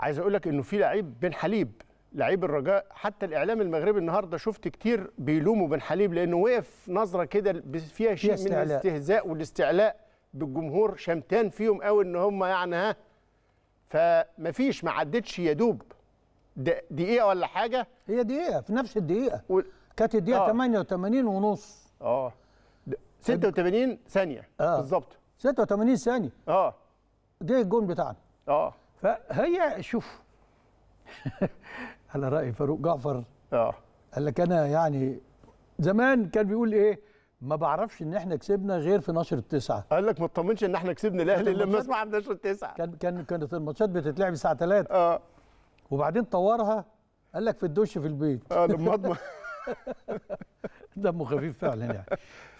عايز اقول لك انه في لعيب بن حليب لعيب الرجاء حتى الاعلام المغربي النهارده شفت كتير بيلوموا بن حليب لانه وقف نظره كده فيها شيء من الاستهزاء والاستعلاء بالجمهور شمتان فيهم قوي ان هم يعني ها فمفيش ما عدتش يا دوب دقيقه ولا حاجه هي دقيقه في نفس الدقيقه و... كانت الدقيقه 88 آه. ونص اه 86 ثانيه آه. بالظبط 86 ثانيه اه جه الجون بتاعنا اه فهي شوف على راي فاروق جعفر اه قال لك انا يعني زمان كان بيقول ايه ما بعرفش ان احنا كسبنا غير في نشر التسعه قال لك ما تطمنش ان احنا كسبنا الاهلي لما اسمع في نشر التسعه كان كان كانت الماتشات بتتلعب الساعه 3 اه وبعدين طورها قال لك في الدش في البيت اه لما اضمن دمه خفيف فعلا يعني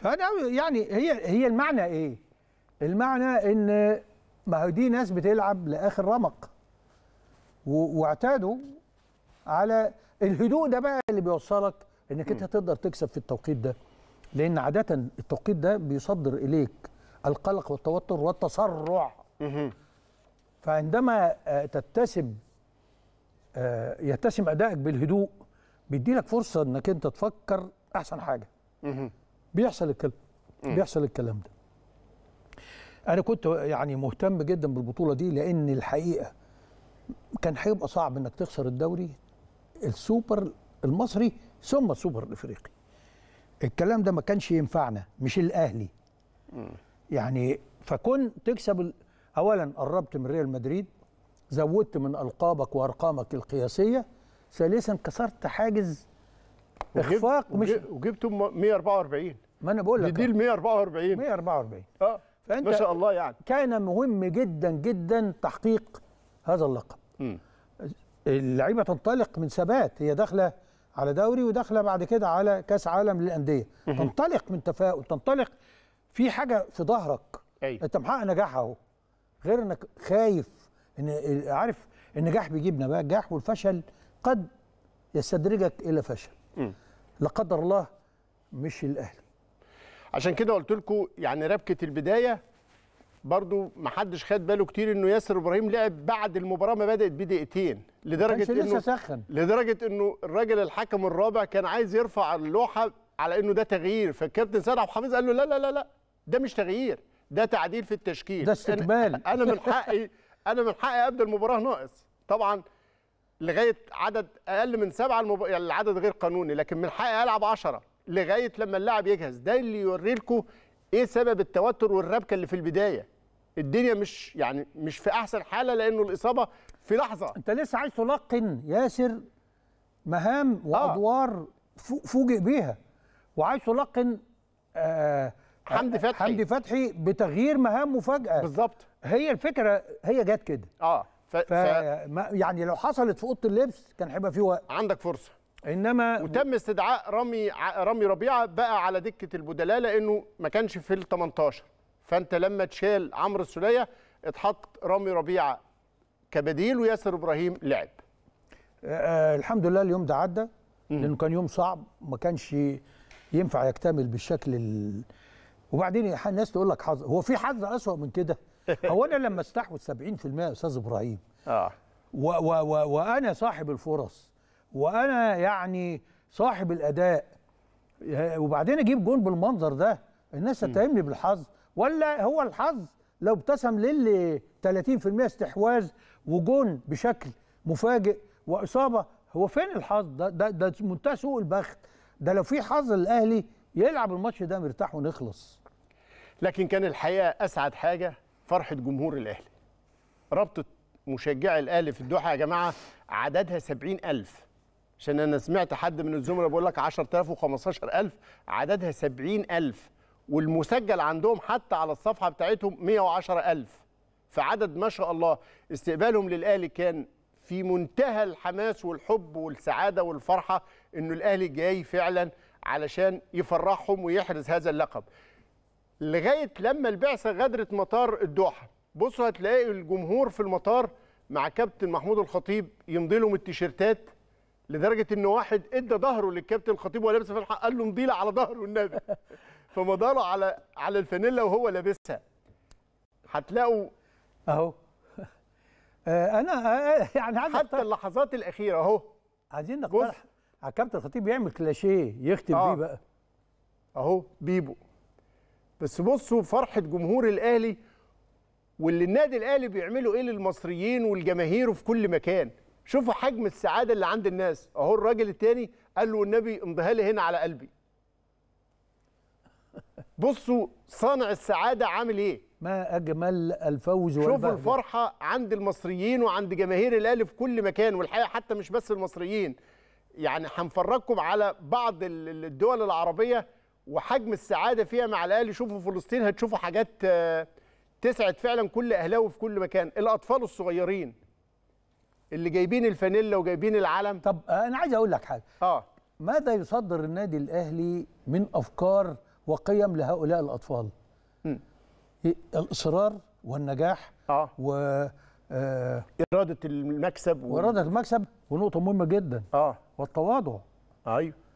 فانا يعني هي هي المعنى ايه؟ المعنى ان ما هو دي ناس بتلعب لاخر رمق واعتادوا على الهدوء ده بقى اللي بيوصلك انك انت تقدر تكسب في التوقيت ده لان عاده التوقيت ده بيصدر اليك القلق والتوتر والتسرع فعندما آه، تتسم آه، يتسم ادائك بالهدوء بيدي لك فرصه انك انت تفكر احسن حاجه بيحصل الكلام بيحصل الكلام ده انا كنت يعني مهتم جدا بالبطوله دي لان الحقيقه كان هيبقى صعب انك تخسر الدوري السوبر المصري ثم السوبر الافريقي الكلام ده ما كانش ينفعنا مش الاهلي يعني فكن تكسب اولا قربت من ريال مدريد زودت من القابك وارقامك القياسيه ثالثا كسرت حاجز اخفاق وجب مش وجبت 144 ما انا بقول لك دي ال 144 144 اه فانت ما شاء الله يعني كان مهم جدا جدا تحقيق هذا اللقب اللعيبه تنطلق من ثبات هي داخله على دوري وداخله بعد كده على كاس عالم للانديه تنطلق من تفاؤل تنطلق في حاجه في ظهرك أيوة. انت محقق نجاح اهو غير انك خايف ان عارف النجاح بيجيب نجاح والفشل قد يستدرجك الى فشل لا قدر الله مش الاهلي عشان كده قلت لكم يعني ربكه البدايه برضو ما حدش خد باله كتير انه ياسر ابراهيم لعب بعد المباراه ما بدات بدقيقتين لدرجه انه لسه سخن لدرجه انه الراجل الحكم الرابع كان عايز يرفع اللوحه على انه ده تغيير فالكابتن سيد عبد الحفيظ قال له لا لا لا لا ده مش تغيير ده تعديل في التشكيل ده استكمال انا من حقي انا من حقي ابدا المباراه ناقص طبعا لغايه عدد اقل من سبعه المب... يعني العدد غير قانوني لكن من حقي العب 10 لغايه لما اللاعب يجهز ده اللي يوري لكم ايه سبب التوتر والربكه اللي في البدايه الدنيا مش يعني مش في احسن حاله لانه الاصابه في لحظه انت لسه عايز تلقن ياسر مهام آه. وادوار آه. فوجئ بيها وعايز تلقن آه حمدي آه، فتحي حمدي فتحي بتغيير مهام مفاجاه بالظبط هي الفكره هي جت كده اه ف... ف... يعني لو حصلت في اوضه اللبس كان هيبقى في وقت عندك فرصه انما وتم استدعاء رامي رامي ربيعه بقى على دكه البدلاء لانه ما كانش في ال 18 فانت لما تشال عمرو السوليه اتحط رامي ربيعه كبديل وياسر ابراهيم لعب آه, آه، الحمد لله اليوم ده عدى لانه كان يوم صعب ما كانش ينفع يكتمل بالشكل ال... وبعدين الناس تقول لك حظ هو في حظ اسوء من كده هو انا لما استحوذ 70% يا استاذ ابراهيم اه و و و وانا صاحب الفرص وانا يعني صاحب الاداء وبعدين اجيب جون بالمنظر ده الناس تتهمني بالحظ ولا هو الحظ لو ابتسم للي 30% استحواذ وجون بشكل مفاجئ واصابه هو فين الحظ ده ده, ده منتهى سوء البخت ده لو في حظ الاهلي يلعب الماتش ده مرتاح ونخلص لكن كان الحقيقه اسعد حاجه فرحه جمهور الاهلي رابطه مشجعي الاهلي في الدوحه يا جماعه عددها 70000 عشان انا سمعت حد من الزملاء بيقول لك 10000 و15000 عددها 70000 والمسجل عندهم حتى على الصفحه بتاعتهم 110000 فعدد ما شاء الله استقبالهم للاهلي كان في منتهى الحماس والحب والسعاده والفرحه انه الاهلي جاي فعلا علشان يفرحهم ويحرز هذا اللقب لغايه لما البعثه غادرت مطار الدوحه بصوا هتلاقي الجمهور في المطار مع كابتن محمود الخطيب يمضي لهم التيشيرتات لدرجه ان واحد ادى ظهره للكابتن الخطيب وهو لابس الفانلة قال له مضيله على ظهره النبي فمضاله على على الفانيلا وهو لابسها هتلاقوا اهو آه، انا آه، آه، يعني حتى حتى اللحظات الاخيره اهو عايزين نقترح على الكابتن الخطيب يعمل كلاشيه يختم آه. بيه بقى اهو بيبو بس بصوا فرحه جمهور الاهلي واللي النادي الاهلي بيعملوا ايه للمصريين والجماهير في كل مكان شوفوا حجم السعاده اللي عند الناس اهو الراجل التاني قال له النبي امضيها لي هنا على قلبي بصوا صانع السعاده عامل ايه ما اجمل الفوز والبهجه شوفوا الفرحه عند المصريين وعند جماهير الاهلي في كل مكان والحقيقه حتى مش بس المصريين يعني هنفرجكم على بعض الدول العربيه وحجم السعاده فيها مع الاهلي شوفوا فلسطين هتشوفوا حاجات آه، تسعد فعلا كل اهلاوي في كل مكان الاطفال الصغيرين اللي جايبين الفانيلا وجايبين العلم طب انا عايز اقول لك حاجه اه ماذا يصدر النادي الاهلي من افكار وقيم لهؤلاء الاطفال م. إيه، الاصرار والنجاح اه و آه، اراده المكسب و... واراده المكسب ونقطه مهمه جدا اه والتواضع ايوه